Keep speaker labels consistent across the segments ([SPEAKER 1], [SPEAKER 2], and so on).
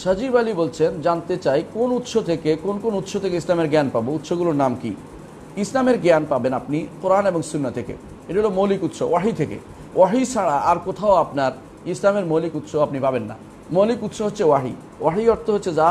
[SPEAKER 1] সাজিব আলী বলছেন জানতে চাই কোন উৎস থেকে কোন কোন উৎস থেকে ইসলামের জ্ঞান পাবো উৎসগুলোর নাম কি ইসলামের জ্ঞান পাবেন আপনি কোরআন এবং সুন্না থেকে এটা হলো মৌলিক উৎস ওয়াহি থেকে ওয়াহি ছাড়া আর কোথাও আপনার ইসলামের মৌলিক উৎস আপনি পাবেন না মৌলিক উৎস হচ্ছে ওয়াহি ওয়াহি অর্থ হচ্ছে যা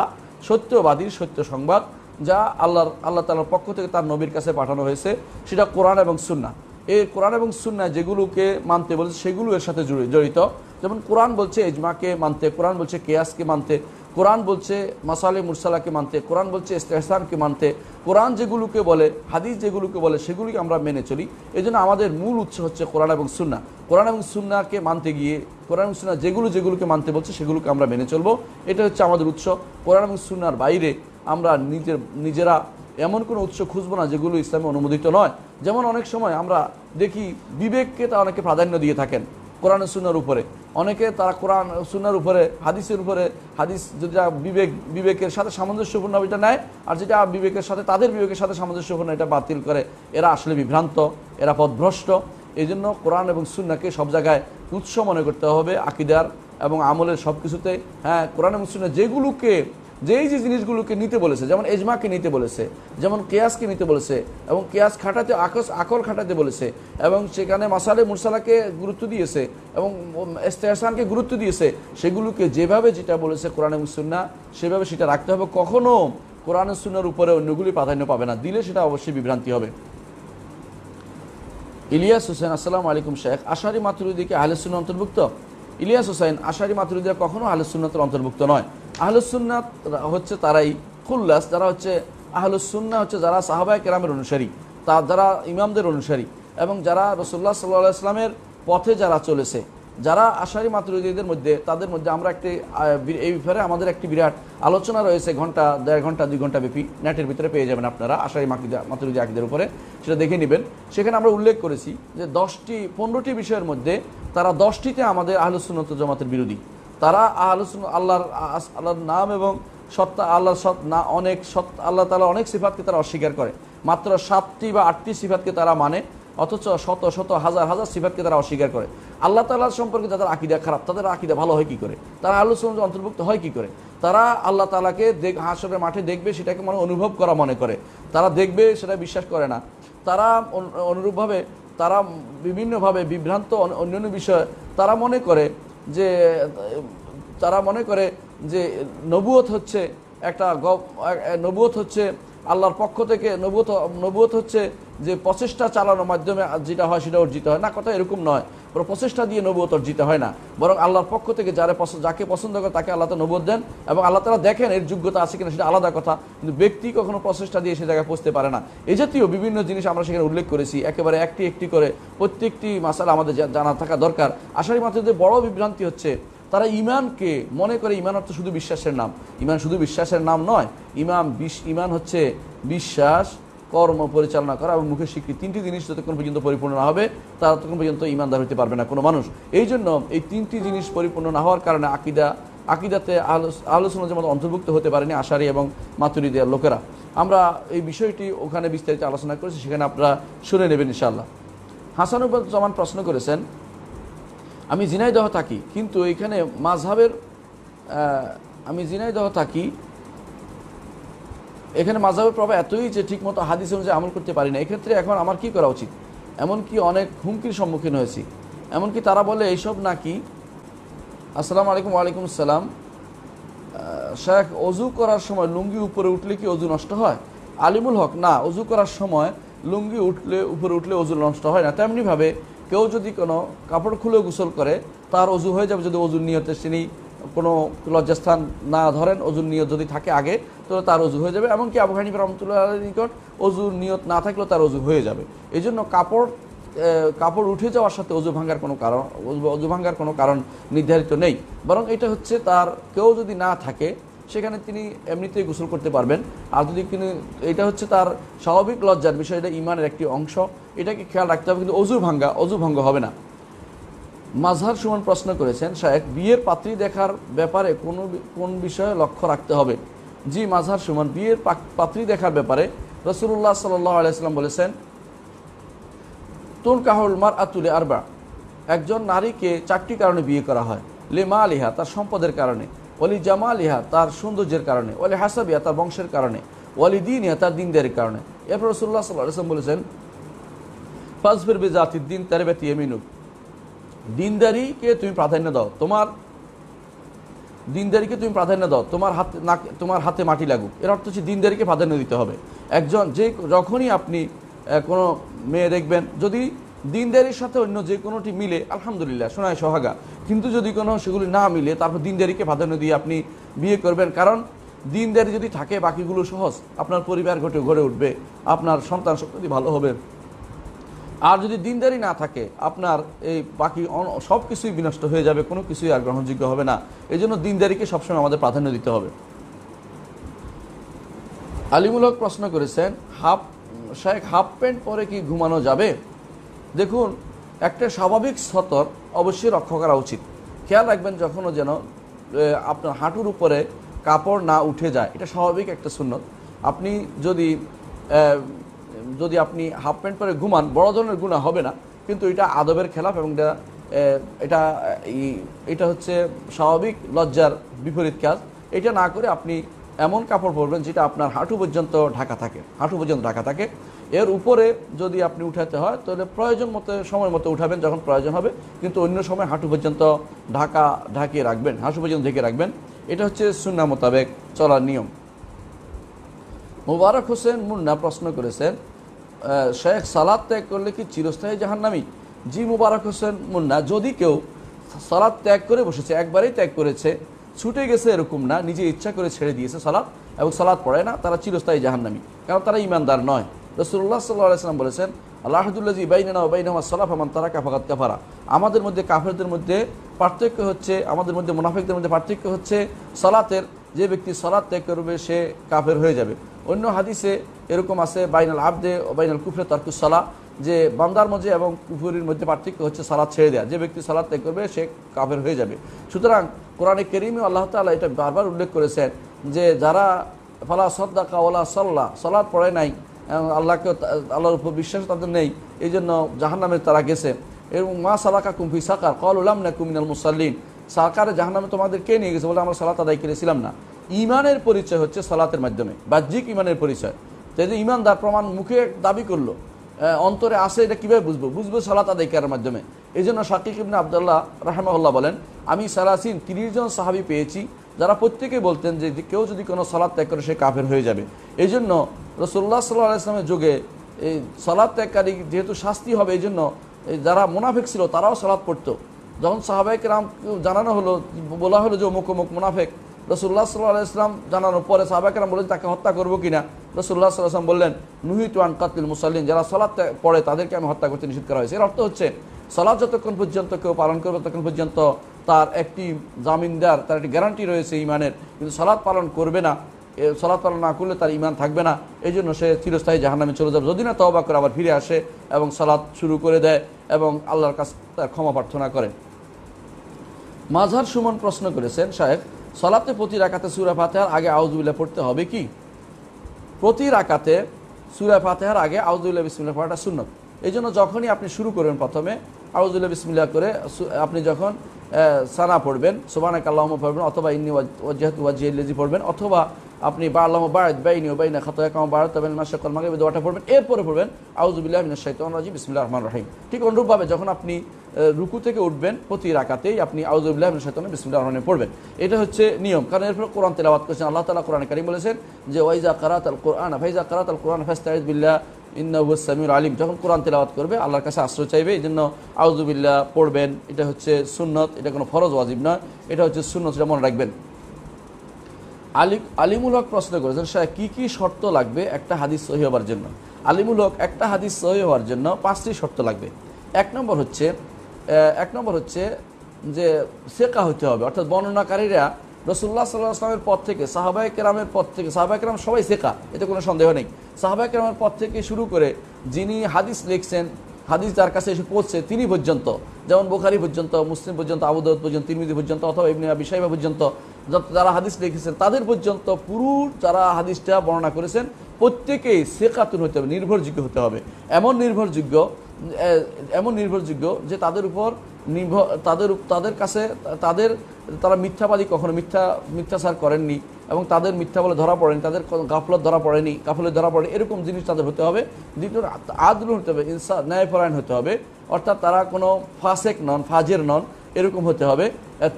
[SPEAKER 1] সত্যবাদীর সত্য সংবাদ যা আল্লাহর আল্লাহ তালার পক্ষ থেকে তার নবীর কাছে পাঠানো হয়েছে সেটা কোরআন এবং সুন্না এই কোরআন এবং সুন্না যেগুলোকে মানতে বলেছে সেগুলো এর সাথে জড়িত যেমন কোরআন বলছে এজমাকে মানতে কোরআন বলছে কেয়াসকে মানতে কোরআন বলছে মাসালে মুরসালাকে মানতে কোরআন বলছে ইস্তেহসানকে মানতে কোরআন যেগুলোকে বলে হাদিস যেগুলোকে বলে সেগুলিকে আমরা মেনে চলি এই আমাদের মূল উৎস হচ্ছে কোরআন এবং সুন্না কোরআন এবং সুন্নাকে মানতে গিয়ে কোরআন এবং সুন্না যেগুলো যেগুলোকে মানতে বলছে সেগুলোকে আমরা মেনে চলবো এটা হচ্ছে আমাদের উৎস কোরআন এবং সুন্নার বাইরে আমরা নিজের নিজেরা এমন কোনো উৎস খুঁজবো না যেগুলো ইসলামে অনুমোদিত নয় যেমন অনেক সময় আমরা দেখি বিবেককে তা অনেকে প্রাধান্য দিয়ে থাকেন কোরআন সুনার উপরে অনেকে তারা কোরআন সুনার উপরে হাদিসের উপরে হাদিস যেটা বিবেক বিবেকের সাথে সামঞ্জস্যপূর্ণ এটা নেয় আর যেটা বিবেকের সাথে তাদের বিবেকের সাথে সামঞ্জস্যপূর্ণ এটা বাতিল করে এরা আসলে বিভ্রান্ত এরা পথভ্রষ্ট এই জন্য কোরআন এবং সুন্নাকে সব জায়গায় উৎস মনে করতে হবে আকিদার এবং আমলের সব কিছুতে হ্যাঁ কোরআন এবং সুন্না যেগুলোকে যেই যে জিনিসগুলোকে নিতে বলেছে যেমন এজমাকে নিতে বলেছে যেমন কেয়াসকে নিতে বলেছে এবং কেয়াস খাটাতে আকস আকল খাটাতে বলেছে এবং সেখানে মাসালে মুরসালাকে গুরুত্ব দিয়েছে এবং এস্তেহসানকে গুরুত্ব দিয়েছে সেগুলোকে যেভাবে যেটা বলেছে কোরআন মুসুন্না সুন্না সেভাবে সেটা রাখতে হবে কখনো কোরআন সুন্নার উপরে অন্যগুলি প্রাধান্য পাবে না দিলে সেটা অবশ্যই বিভ্রান্তি হবে ইলিয়াস হোসেন আসসালাম আলাইকুম শেখ আশারি মাতুরুদ্দিকে আহলেসুন্ন অন্তর্ভুক্ত ইলিয়াস হোসেন আশারি মাতুরুদ্দিয়া কখনো আহলেসুন্নতের অন্তর্ভুক্ত নয় আহলুসুন্নাত হচ্ছে তারাই খুল্লাস যারা হচ্ছে আহলুসুন্না হচ্ছে যারা সাহাবায় কেরামের অনুসারী তা যারা ইমামদের অনুসারী এবং যারা রসুল্লাহ সাল্লাহ ইসলামের পথে যারা চলেছে যারা আশারি মাতৃদের মধ্যে তাদের মধ্যে আমরা একটি এই ব্যাপারে আমাদের একটি বিরাট আলোচনা রয়েছে ঘন্টা দেড় ঘন্টা দুই ঘন্টা ব্যাপী নেটের ভিতরে পেয়ে যাবেন আপনারা আশারি মাতৃদা মাতৃদি আকিদের উপরে সেটা দেখে নেবেন সেখানে আমরা উল্লেখ করেছি যে দশটি পনেরোটি বিষয়ের মধ্যে তারা দশটিতে আমাদের আহলুসুন্নত জমাতের বিরোধী তারা আহলুসুন আল্লাহর আল্লাহর নাম এবং সত্তা আল্লাহর সৎ না অনেক সৎ আল্লাহ তালা অনেক সিফাতকে তারা অস্বীকার করে মাত্র সাতটি বা আটটি সিফাতকে তারা মানে অথচ শত শত হাজার হাজার সিফাতকে তারা অস্বীকার করে আল্লাহ তাল্লাহ সম্পর্কে তাদের আকিদা খারাপ তাদের আকিদা ভালো হয় কী করে তারা আল্লাহ অন্তর্ভুক্ত হয় কী করে তারা আল্লাহ তালাকে দেখ হাসরের মাঠে দেখবে সেটাকে মানে অনুভব করা মনে করে তারা দেখবে সেটা বিশ্বাস করে না তারা অনুরূপভাবে তারা বিভিন্নভাবে বিভ্রান্ত অন্যান্য বিষয়ে তারা মনে করে যে তারা মনে করে যে নবুয়ত হচ্ছে একটা নবুয়ত হচ্ছে আল্লাহর পক্ষ থেকে নবুত নবুত হচ্ছে যে প্রচেষ্টা চালানোর মাধ্যমে যেটা হয় সেটা অর্জিত হয় না কথা এরকম নয় বরং প্রচেষ্টা দিয়ে নবুত অর্জিত হয় না বরং আল্লাহর পক্ষ থেকে যারা যাকে পছন্দ করে তাকে আল্লাহ নবুত দেন এবং আল্লাহ তারা দেখেন এর যোগ্যতা আছে কিনা সেটা আলাদা কথা কিন্তু ব্যক্তি কখনো প্রচেষ্টা দিয়ে সে জায়গায় পৌঁছতে পারে না এ জাতীয় বিভিন্ন জিনিস আমরা সেখানে উল্লেখ করেছি একেবারে একটি একটি করে প্রত্যেকটি মাসাল আমাদের জানা থাকা দরকার আসার মাত্র যে বড় বিভ্রান্তি হচ্ছে তারা ইমানকে মনে করে ইমান অর্থ শুধু বিশ্বাসের নাম ইমান শুধু বিশ্বাসের নাম নয় ইমাম বিশ ইমান হচ্ছে বিশ্বাস কর্ম পরিচালনা করা এবং মুখের স্বীকৃতি তিনটি জিনিস যতক্ষণ পর্যন্ত পরিপূর্ণ না হবে তারা ততক্ষণ পর্যন্ত ইমানদার হতে পারবে না কোনো মানুষ এই জন্য এই তিনটি জিনিস পরিপূর্ণ না হওয়ার কারণে আকিদা আকিদাতে আলোচনা যেমন অন্তর্ভুক্ত হতে পারেনি আশারি এবং মাতুরি দেওয়ার লোকেরা আমরা এই বিষয়টি ওখানে বিস্তারিত আলোচনা করেছি সেখানে আপনারা শুনে নেবেন ইনশাল্লাহ জামান প্রশ্ন করেছেন আমি ঝিনাইদহ থাকি কিন্তু এখানে মাঝহাবের আমি ঝিনাইদহ থাকি এখানে মাঝহাবের প্রভাব এতই যে ঠিকমতো হাদিস অনুযায়ী আমল করতে পারি না এক্ষেত্রে এখন আমার কি করা উচিত এমনকি অনেক হুমকির সম্মুখীন হয়েছি এমনকি তারা বলে এইসব নাকি আসসালামু আলাইকুম ওয়ালাইকুম সালাম শেখ অজু করার সময় লুঙ্গি উপরে উঠলে কি অজু নষ্ট হয় আলিমুল হক না অজু করার সময় লুঙ্গি উঠলে উপরে উঠলে অজু নষ্ট হয় না তেমনিভাবে কেউ যদি কোনো কাপড় খুলে গোসল করে তার অজু হয়ে যাবে যদি অজুর নিয়তে তিনি কোনো লজ্জাস্থান না ধরেন অজুর নিয়ত যদি থাকে আগে তাহলে তার অজু হয়ে যাবে এমনকি আবু হানিফ রহমতুল্লাহ নিকট অজুর নিয়ত না থাকলেও তার অজু হয়ে যাবে এই জন্য কাপড় কাপড় উঠে যাওয়ার সাথে অজু ভাঙ্গার কোনো কারণ অজু ভাঙ্গার কোনো কারণ নির্ধারিত নেই বরং এটা হচ্ছে তার কেউ যদি না থাকে সেখানে তিনি এমনিতেই গোসল করতে পারবেন আর যদি কিন্তু এটা হচ্ছে তার স্বাভাবিক লজ্জার বিষয় এটা ইমানের একটি অংশ এটাকে খেয়াল রাখতে হবে কিন্তু অজু ভাঙ্গা অজু ভঙ্গ হবে না মাঝহার সুমন প্রশ্ন করেছেন শায়েক বিয়ের পাত্রী দেখার ব্যাপারে কোন কোন বিষয়ে লক্ষ্য রাখতে হবে জি মাঝহার সুমন বিয়ের পাত্রী দেখার ব্যাপারে রসুল্লাহ সাল্লাহ বলেছেন তুন কাহুল মার আতুলে আরবা একজন নারীকে চারটি কারণে বিয়ে করা হয় লে মা আলিহা তার সম্পদের কারণে ওলি জামাল ইহা তার সৌন্দর্যের কারণে ওলি হাসাব ইহা তার বংশের কারণে অলি দিন ইহা তার দিনদের কারণে এরপর রসুল্লাহ সাল্লাহ আসলাম বলেছেন ফাজফির বি জাতির দিন তার ব্যতি এমিনুক দিনদারিকে তুমি প্রাধান্য দাও তোমার দিনদারিকে তুমি প্রাধান্য দাও তোমার হাতে না তোমার হাতে মাটি লাগুক এর অর্থ হচ্ছে দিনদারিকে প্রাধান্য দিতে হবে একজন যে যখনই আপনি কোনো মেয়ে দেখবেন যদি দিনদারির সাথে অন্য যে কোনোটি মিলে আলহামদুলিল্লাহ সোনায় সোহাগা কিন্তু যদি কোনো সেগুলি না মিলে তারপর দিনদারিকে প্রাধান্য দিয়ে আপনি বিয়ে করবেন কারণ দিনদারি যদি থাকে বাকিগুলো সহজ আপনার পরিবার ঘটে গড়ে উঠবে আপনার সন্তান সন্ততি ভালো হবে আর যদি দিনদারি না থাকে আপনার এই বাকি সব কিছুই বিনষ্ট হয়ে যাবে কোনো কিছুই আর গ্রহণযোগ্য হবে না এই জন্য দিনদারিকে সবসময় আমাদের প্রাধান্য দিতে হবে আলিমুল হক প্রশ্ন করেছেন হাফ শেখ হাফ প্যান্ট পরে কি ঘুমানো যাবে দেখুন একটা স্বাভাবিক সতর অবশ্যই রক্ষা করা উচিত খেয়াল রাখবেন যখনও যেন আপনার হাঁটুর উপরে কাপড় না উঠে যায় এটা স্বাভাবিক একটা শূন্য আপনি যদি যদি আপনি হাফ প্যান্ট পরে ঘুমান বড় ধরনের গুণা হবে না কিন্তু এটা আদবের খেলাফ এবং এটা এটা এটা হচ্ছে স্বাভাবিক লজ্জার বিপরীত কাজ এটা না করে আপনি এমন কাপড় পরবেন যেটা আপনার হাঁটু পর্যন্ত ঢাকা থাকে হাঁটু পর্যন্ত ঢাকা থাকে এর উপরে যদি আপনি উঠাতে হয় তাহলে প্রয়োজন মতো সময় মতো উঠাবেন যখন প্রয়োজন হবে কিন্তু অন্য সময় হাঁটু পর্যন্ত ঢাকা ঢাকিয়ে রাখবেন হাঁটু পর্যন্ত ঢেকে রাখবেন এটা হচ্ছে সুন্না মোতাবেক চলার নিয়ম মুবারক হোসেন মুন্না প্রশ্ন করেছেন শেখ সালাদ ত্যাগ করলে কি চিরস্থায়ী জাহান্নামি জি মুবারক হোসেন মুন্না যদি কেউ সালাদ ত্যাগ করে বসেছে একবারেই ত্যাগ করেছে ছুটে গেছে এরকম না নিজে ইচ্ছা করে ছেড়ে দিয়েছে সালাদ এবং সালাদ পড়ে না তারা চিরস্থায়ী জাহান্নামি কারণ তারা ইমানদার নয় রসুল্লাহ সাল্লাহ সাল্লাম বলেছেন আল্লাহদুল্লাহ ইবাইনা বাইনামা সলাফ আমান তারা কাফাকাত কাফারা আমাদের মধ্যে কাফেরদের মধ্যে পার্থক্য হচ্ছে আমাদের মধ্যে মুনাফিকদের মধ্যে পার্থক্য হচ্ছে সলাতের যে ব্যক্তি সলাত ত্যাগ করবে সে কাফের হয়ে যাবে অন্য হাদিসে এরকম আছে বাইনাল আবদে ও বাইনাল কুফরে সলা যে বান্দার মধ্যে এবং কুফুরির মধ্যে পার্থক্য হচ্ছে সালাদ ছেড়ে দেয়া যে ব্যক্তি সালাদ ত্যাগ করবে সে কাফের হয়ে যাবে সুতরাং কোরআনে করিমি আল্লাহ তালা এটা বারবার উল্লেখ করেছেন যে যারা ফালা সদ্দা কাওয়ালা সাল্লাহ সলাদ পড়ে নাই আল্লাহকে আল্লাহর উপর বিশ্বাস তাদের নেই এই জন্য জাহান্নামে তারা গেছে এবং মা সালাকা কুম্ফি সাকার কল উলাম না কুমিনাল মুসাল্লিন সাকারে জাহান্নামে তোমাদের কে নিয়ে গেছে বলে আমরা সালাত আদায় করেছিলাম না ইমানের পরিচয় হচ্ছে সালাতের মাধ্যমে বাহ্যিক ইমানের পরিচয় তাই যে ইমানদার প্রমাণ মুখে দাবি করলো অন্তরে আসে এটা কীভাবে বুঝবো বুঝবো সালাত আদায় করার মাধ্যমে এই জন্য শাকিক ইবনা আবদুল্লাহ রাহমাল্লাহ বলেন আমি সারাসিন তিরিশ জন সাহাবি পেয়েছি যারা প্রত্যেকে বলতেন যে কেউ যদি কোনো সলাদ ত্যাগ করে সে কাফের হয়ে যাবে এই জন্য রসোল্লা সাল্লাহ ইসলামের যুগে এই সলাদ ত্যাগকারী যেহেতু শাস্তি হবে এই জন্য যারা মুনাফেক ছিল তারাও সলাদ পড়তো যখন সাহাবাহিক রাম জানানো হলো বলা হলো যে অমুক অমুক মুনাফেক রসুল্লাহ সাল্লাহ ইসলাম জানানোর পরে রাম বলেন তাকে হত্যা করবো না রসুল্লাহ সাল্লাহাম বললেন নুহিত ওয়ান কাতিল মুসাল্লিন যারা সলাদ পড়ে তাদেরকে আমি হত্যা করতে নিষেধ করা হয়েছে এর অর্থ হচ্ছে সলাদ যতক্ষণ পর্যন্ত কেউ পালন করবে ততক্ষণ পর্যন্ত তার একটি জামিনদার তার একটি গ্যারান্টি রয়েছে ইমানের কিন্তু সলাৎ পালন করবে না সলাৎ পালন না করলে তার ইমান থাকবে না এই জন্য সে চিরস্থায়ী জাহান্নামে চলে যাবে যদি না তবা করে আবার ফিরে আসে এবং সলাৎ শুরু করে দেয় এবং আল্লাহর কাছে তার ক্ষমা প্রার্থনা করে মাঝহার সুমন প্রশ্ন করেছেন সাহেব সলাতে প্রতি রাখাতে সুরা ফাতেহার আগে আউজুবিল্লা পড়তে হবে কি প্রতি রাকাতে সুরা ফাতেহার আগে আউজুবিল্লা বিসমুল্লাহ পড়াটা শূন্য এই জন্য যখনই আপনি শুরু করবেন প্রথমে আউজুল্লাহ বিসমিল্লা করে আপনি যখন সানা পড়বেন সোবানাক আল্লাহমা পড়বেন অথবা ইন্নি ওয়াজেহাত ওয়াজিয়াল্লাজি পড়বেন অথবা আপনি বা আল্লাহ বায়ত বা ইনি বাইনা খাতায় কামা বাড়াত তাবেন মাসাকল মাগে দোয়াটা পড়বেন এরপরে পড়বেন আউজুবিল্লাহ মিনা শাইতান বিসমিল্লা রহমান রহিম ঠিক অনুরূপভাবে যখন আপনি রুকু থেকে উঠবেন প্রতি রাকাতেই আপনি আউজুবিল্লাহ মিনা শাইতান বিসমিল্লা রহমানে পড়বেন এটা হচ্ছে নিয়ম কারণ এরপর কোরআন তেলাবাদ করেছেন আল্লাহ তালা কোরআন কারিম বলেছেন যে ওয়াইজা কারাত আল কোরআন ভাইজা কারাত আল কোরআন ফাস্তাইদ বিল্লাহ ইন্নাবুস আলিম যখন কোরআন তেলাওয়াত করবে আল্লাহর কাছে আশ্রয় চাইবে এই জন্য আউজুবিল্লা পড়বেন এটা হচ্ছে সুনত এটা কোনো ফরজ ওয়াজিব নয় এটা হচ্ছে সুনত সেটা মনে রাখবেন আলিম আলিমুল হক প্রশ্ন করেছেন স্যার কী কী শর্ত লাগবে একটা হাদিস সহি হওয়ার জন্য আলিমুল হক একটা হাদিস সহি হওয়ার জন্য পাঁচটি শর্ত লাগবে এক নম্বর হচ্ছে এক নম্বর হচ্ছে যে সেকা হতে হবে অর্থাৎ বর্ণনাকারীরা রসুল্লাহ সাল্লাহ আসলামের পর থেকে সাহাবায় কেরামের পর থেকে সাহাবায় কেরাম সবাই শেখা এতে কোনো সন্দেহ নেই সাহাবায় কেরামের পর থেকে শুরু করে যিনি হাদিস লিখছেন হাদিস যার কাছে এসে পড়ছে তিনি পর্যন্ত যেমন বোখারি পর্যন্ত মুসলিম পর্যন্ত আবুদাউদ পর্যন্ত তিনমিদি পর্যন্ত অথবা এমনি আবি পর্যন্ত যত যারা হাদিস লিখেছেন তাদের পর্যন্ত পুরো যারা হাদিসটা বর্ণনা করেছেন প্রত্যেকেই শেখাতুন হতে হবে নির্ভরযোগ্য হতে হবে এমন নির্ভরযোগ্য এমন নির্ভরযোগ্য যে তাদের উপর নির্ভর তাদের তাদের কাছে তাদের তারা মিথ্যাবাদী কখনো মিথ্যা মিথ্যাচার করেননি এবং তাদের মিথ্যা বলে ধরা পড়েনি তাদের গাফলত ধরা পড়েনি গাফলে ধরা পড়ে এরকম জিনিস তাদের হতে হবে দ্বিতীয় আদল হতে হবে ইনসা ন্যায়পরায়ণ হতে হবে অর্থাৎ তারা কোনো ফাসেক নন ফাজের নন এরকম হতে হবে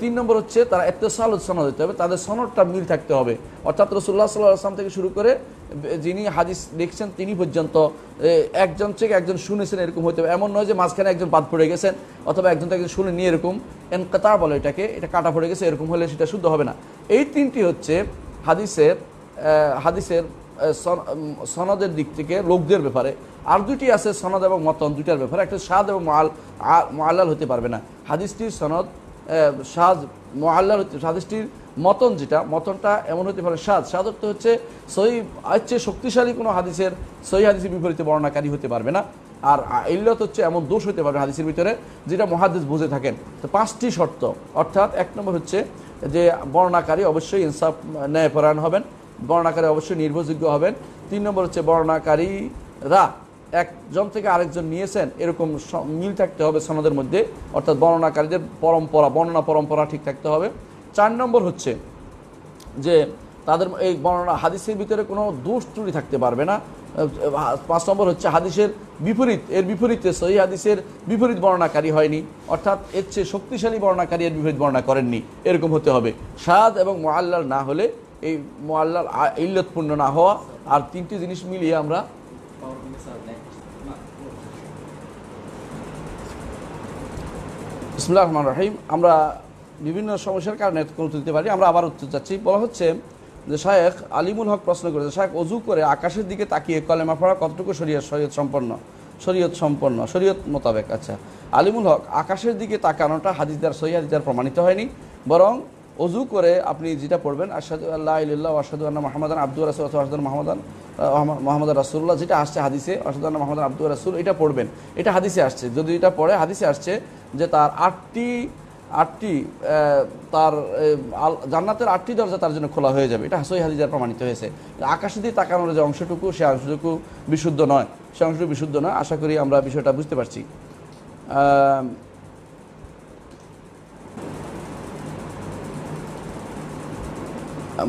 [SPEAKER 1] তিন নম্বর হচ্ছে তারা সাল সনদ হতে হবে তাদের সনদটা মিল থাকতে হবে অর্থাৎ রসুল্লাহ সাল্লাহ আসলাম থেকে শুরু করে যিনি হাদিস দেখছেন তিনি পর্যন্ত একজন থেকে একজন শুনেছেন এরকম হতে হবে এমন নয় যে মাঝখানে একজন বাদ পড়ে গেছেন অথবা একজন থেকে শুনে নিয়ে এরকম এনকাতা বলে এটাকে এটা কাটা পড়ে গেছে এরকম হলে সেটা শুদ্ধ হবে না এই তিনটি হচ্ছে হাদিসের হাদিসের সনদের দিক থেকে লোকদের ব্যাপারে আর দুটি আছে সনদ এবং মতন দুইটার ব্যাপারে একটা সাদ এবং মোয়াল্লাল হতে পারবে না হাদিসটির সনদ সাদ মোয়াল্লাল হতে হাদিসটির মতন যেটা মতনটা এমন হতে পারে সাদ সাদ অর্থ হচ্ছে সহি হচ্ছে শক্তিশালী কোনো হাদিসের সহি হাদিসের বিপরীতে বর্ণাকারী হতে পারবে না আর ইল্লত হচ্ছে এমন দোষ হতে পারবে হাদিসের ভিতরে যেটা মহাদিস বুঝে থাকেন তো পাঁচটি শর্ত অর্থাৎ এক নম্বর হচ্ছে যে বর্ণাকারী অবশ্যই ইনসাফ ন্যায়পরায়ণ হবেন বর্ণাকারী অবশ্যই নির্ভরযোগ্য হবেন তিন নম্বর হচ্ছে বর্ণাকারীরা একজন থেকে আরেকজন নিয়েছেন এরকম মিল থাকতে হবে সনদের মধ্যে অর্থাৎ বর্ণনাকারীদের পরম্পরা বর্ণনা পরম্পরা ঠিক থাকতে হবে চার নম্বর হচ্ছে যে তাদের এই বর্ণনা হাদিসের ভিতরে কোনো দোষ ত্রুটি থাকতে পারবে না পাঁচ নম্বর হচ্ছে হাদিসের বিপরীত এর বিপরীতে সহি হাদিসের বিপরীত বর্ণাকারী হয়নি অর্থাৎ এর চেয়ে শক্তিশালী বর্ণাকারী এর বিপরীত বর্ণনা করেননি এরকম হতে হবে সাদ এবং মোয়াল্লার না হলে এই মোয়াল্লার ইল্লতপূর্ণ না হওয়া আর তিনটি জিনিস মিলিয়ে আমরা ইসমুল্লাহ রহমান রাহিম আমরা বিভিন্ন সমস্যার কারণে কোনো দিতে পারি আমরা আবার উত্তর চাচ্ছি বলা হচ্ছে যে শায়েখ আলিমুল হক প্রশ্ন করেছে শায়েখ অজু করে আকাশের দিকে তাকিয়ে কলেমা পড়া কতটুকু শরীয় শরীয়ত সম্পন্ন শরীয়ত সম্পন্ন শরীয়ত মোতাবেক আচ্ছা আলিমুল হক আকাশের দিকে তাকানোটা হাদিসদার সহি প্রমাণিত হয়নি বরং অজু করে আপনি যেটা পড়বেন আসাদ আল্লাহ ইল্লাহ আসাদু আল্লাহ মাহমাদান আব্দুল রাসুল অথবা আসাদুল মাহমাদান মোহাম্মদ রাসুল্লাহ যেটা আসছে হাদিসে আসাদুল্লাহ মাহমাদান আব্দুল রাসুল এটা পড়বেন এটা হাদিসে আসছে যদি এটা পড়ে হাদিসে আসছে যে তার আটটি আটটি তার জান্নাতের আটটি দরজা তার জন্য খোলা হয়ে যাবে এটা হাসই হাদিজার প্রমাণিত হয়েছে আকাশে দিয়ে তাকানোর যে অংশটুকু সে অংশটুকু বিশুদ্ধ নয় সে অংশটুকু বিশুদ্ধ নয় আশা করি আমরা বিষয়টা বুঝতে পারছি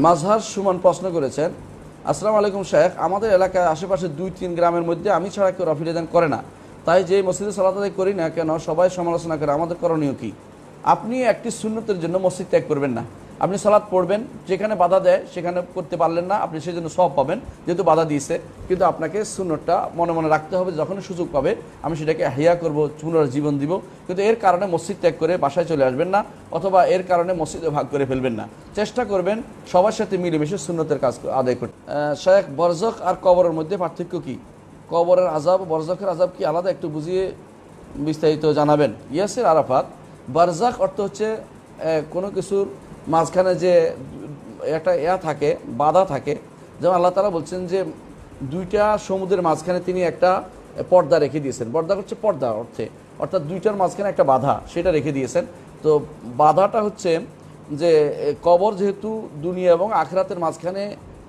[SPEAKER 1] মাজহার সুমন প্রশ্ন করেছেন আসসালাম আলাইকুম শেখ আমাদের এলাকার আশেপাশে দুই তিন গ্রামের মধ্যে আমি ছাড়া কেউ রফিলেদান করে না তাই যে মসজিদে সালাত করি না কেন সবাই সমালোচনা করে আমাদের করণীয় কি আপনি একটি শূন্যতের জন্য মসজিদ ত্যাগ করবেন না আপনি সালাদ পড়বেন যেখানে বাধা দেয় সেখানে করতে পারলেন না আপনি সেই জন্য সব পাবেন যেহেতু বাধা দিয়েছে কিন্তু আপনাকে সুন্নতটা মনে মনে রাখতে হবে যখন সুযোগ পাবে আমি সেটাকে হেয়া করব জীবন দিব কিন্তু এর কারণে মসজিদ ত্যাগ করে বাসায় চলে আসবেন না অথবা এর কারণে মসজিদে ভাগ করে ফেলবেন না চেষ্টা করবেন সবার সাথে মিলেমিশে সুন্নতের কাজ আদায় করতে শেখ বরজক আর কবরের মধ্যে পার্থক্য কী কবরের আজাব বরজকের আজাব কি আলাদা একটু বুঝিয়ে বিস্তারিত জানাবেন ইয়াসের আরাফাত বারজাক অর্থ হচ্ছে কোনো কিছুর মাঝখানে যে একটা ইয়া থাকে বাধা থাকে যেমন আল্লাহ তালা বলছেন যে দুইটা সমুদ্রের মাঝখানে তিনি একটা পর্দা রেখে দিয়েছেন পর্দা হচ্ছে পর্দা অর্থে অর্থাৎ দুইটার মাঝখানে একটা বাধা সেটা রেখে দিয়েছেন তো বাধাটা হচ্ছে যে কবর যেহেতু দুনিয়া এবং আখরাতের মাঝখানে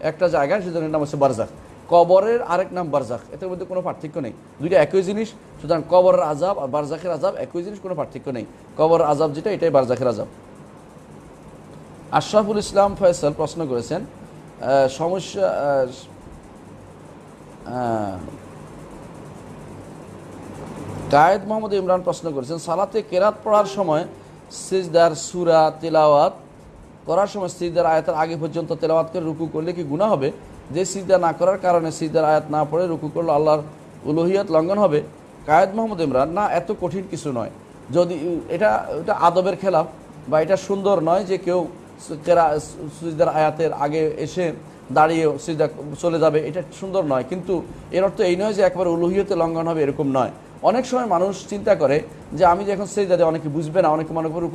[SPEAKER 1] একটা জায়গা সেজন্য নাম হচ্ছে বারজাক কবরের আরেক নাম বারজাক এতে মধ্যে কোনো পার্থক্য নেই দুইটা একই জিনিস সুতরাং কবরের আজাব আর বারজাকের আজাব একই জিনিস কোনো পার্থক্য নেই কবর আজাব যেটা এটাই বারজাকের আজাব আশরাফুল ইসলাম ফয়সাল প্রশ্ন করেছেন সমস্যা কায়েদ মোহাম্মদ ইমরান প্রশ্ন করেছেন সালাতে কেরাত পড়ার সময় সিজদার সুরা তেলাওয়াত করার সময় সিজদার আয়াতের আগে পর্যন্ত তেলাওয়াত করে রুকু করলে কি গুণা হবে যে সিজদা না করার কারণে সিজদার আয়াত না পড়ে রুকু করলে আল্লাহর উলহিয়াত লঙ্ঘন হবে কায়েদ মোহাম্মদ ইমরান না এত কঠিন কিছু নয় যদি এটা এটা আদবের খেলাফ বা এটা সুন্দর নয় যে কেউ সুজিদার আয়াতের আগে এসে দাঁড়িয়ে সিজদা চলে যাবে এটা সুন্দর নয় কিন্তু এর অর্থ এই নয় যে একবারে উলুহিয়তে লঙ্ঘন হবে এরকম নয় অনেক সময় মানুষ চিন্তা করে যে আমি যে এখন সেজদা দেয় অনেকে বুঝবে না অনেকে মনে করে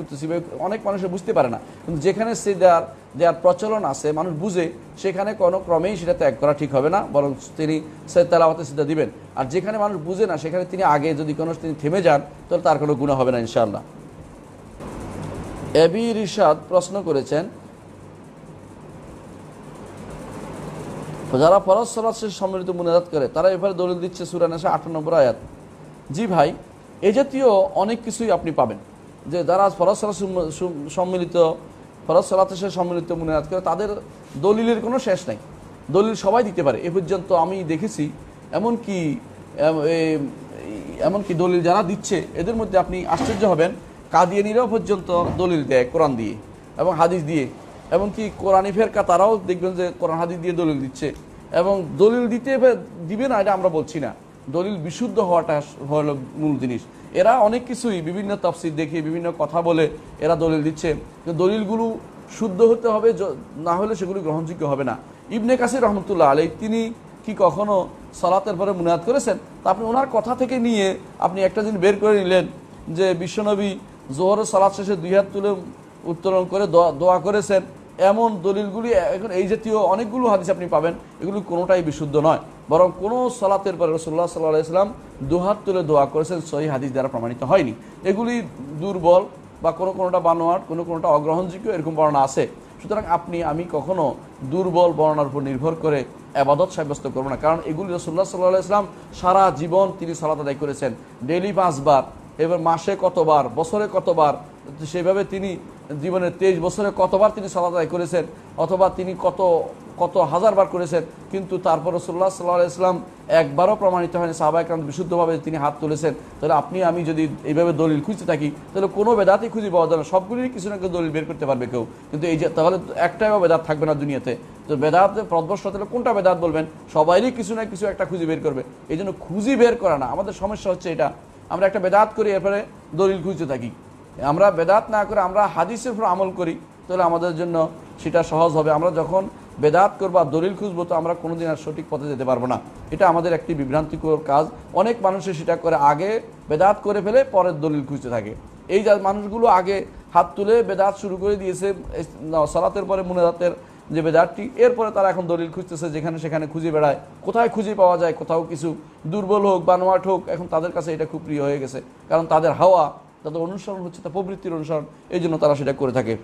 [SPEAKER 1] অনেক মানুষে বুঝতে পারে না কিন্তু যেখানে সেজদার দেওয়ার প্রচলন আছে মানুষ বুঝে সেখানে কোনো ক্রমেই সেটা ত্যাগ করা ঠিক হবে না বরং তিনি তালাওয়াতে সিদ্ধা দিবেন আর যেখানে মানুষ বুঝে না সেখানে তিনি আগে যদি কোনো তিনি থেমে যান তাহলে তার কোনো গুণা হবে না ইনশাআল্লাহ এবি রিশাদ প্রশ্ন করেছেন যারা ফরজ সরাজ শেষ সম্মিলিত মুনাজাত করে তারা এভাবে দলিল দিচ্ছে আট নম্বর আয়াত জি ভাই এ জাতীয় অনেক কিছুই আপনি পাবেন যে যারা ফরজ সরাজ সম্মিলিত ফরজ সরাতে শেষ সম্মিলিত মুনাজাত করে তাদের দলিলের কোনো শেষ নাই দলিল সবাই দিতে পারে এ পর্যন্ত আমি দেখেছি এমনকি এমনকি দলিল যারা দিচ্ছে এদের মধ্যে আপনি আশ্চর্য হবেন কাদিয়ানিরাও পর্যন্ত দলিল দেয় কোরআন দিয়ে এবং হাদিস দিয়ে এবং কি ফের ফেরকা তারাও দেখবেন যে কোরআন হাদিস দিয়ে দলিল দিচ্ছে এবং দলিল দিতে দিবে না এটা আমরা বলছি না দলিল বিশুদ্ধ হওয়াটা হল মূল জিনিস এরা অনেক কিছুই বিভিন্ন তফসিল দেখে বিভিন্ন কথা বলে এরা দলিল দিচ্ছে দলিলগুলো শুদ্ধ হতে হবে না হলে সেগুলি গ্রহণযোগ্য হবে না ইবনে কাসির রহমতুল্লাহ আলী তিনি কি কখনো সালাতের পরে মুনায়াত করেছেন তা আপনি ওনার কথা থেকে নিয়ে আপনি একটা দিন বের করে নিলেন যে বিশ্বনবী জোহরের সালাদ শেষে দুই হাত তুলে উত্তোলন করে দোয়া করেছেন এমন দলিলগুলি এখন এই জাতীয় অনেকগুলো হাদিস আপনি পাবেন এগুলি কোনোটাই বিশুদ্ধ নয় বরং কোনো সালাতের পরে রসুল্লাহ সাল্লাহ ইসলাম দুহাত তুলে দোয়া করেছেন সহি হাদিস দ্বারা প্রমাণিত হয়নি এগুলি দুর্বল বা কোনো কোনোটা বানোয়াট কোনো কোনোটা অগ্রহণযোগ্য এরকম বর্ণনা আছে সুতরাং আপনি আমি কখনো দুর্বল বর্ণার উপর নির্ভর করে আবাদত সাব্যস্ত করবো না কারণ এগুলি রসুল্লাহ সাল্লাহ ইসলাম সারা জীবন তিনি সালাত আদায় করেছেন ডেলি পাঁচবার এবার মাসে কতবার বছরে কতবার সেভাবে তিনি জীবনের তেইশ বছরে কতবার তিনি সালাদায় করেছেন অথবা তিনি কত কত হাজারবার করেছেন কিন্তু তারপর সাল্লাহ সাল্লাহ ইসলাম একবারও প্রমাণিত হয়নি কান্ত বিশুদ্ধভাবে তিনি হাত তুলেছেন তাহলে আপনি আমি যদি এইভাবে দলিল খুঁজতে থাকি তাহলে কোনো বেদাতই খুঁজে পাওয়া যাবে সবগুলির কিছু না কেউ দলিল বের করতে পারবে কেউ কিন্তু এই যে তাহলে একটাইও বেদাত থাকবে না দুনিয়াতে তো বেদাত প্রদর্শ তাহলে কোনটা বেদাত বলবেন সবাইরই কিছু না কিছু একটা খুঁজে বের করবে এই জন্য খুঁজি বের করা না আমাদের সমস্যা হচ্ছে এটা আমরা একটা বেদাত করি এরপরে দলিল খুঁজতে থাকি আমরা বেদাত না করে আমরা হাদিসের উপর আমল করি তাহলে আমাদের জন্য সেটা সহজ হবে আমরা যখন বেদাত করবো আর দলিল খুঁজবো তো আমরা কোনোদিন আর সঠিক পথে যেতে পারবো না এটা আমাদের একটি বিভ্রান্তিকর কাজ অনেক মানুষে সেটা করে আগে বেদাত করে ফেলে পরের দলিল খুঁজতে থাকে এই যা মানুষগুলো আগে হাত তুলে বেদাত শুরু করে দিয়েছে সালাতের পরে মুনেদাতের যে বেজারটি এরপরে তারা এখন দলিল খুঁজতেছে যেখানে সেখানে খুঁজে বেড়ায় কোথায় খুঁজে পাওয়া যায় কোথাও কিছু দুর্বল হোক বানোয়াট হোক এখন তাদের কাছে এটা খুব প্রিয় হয়ে গেছে কারণ তাদের হাওয়া তাদের অনুসরণ হচ্ছে তা প্রবৃত্তির অনুসরণ এই জন্য তারা সেটা করে থাকে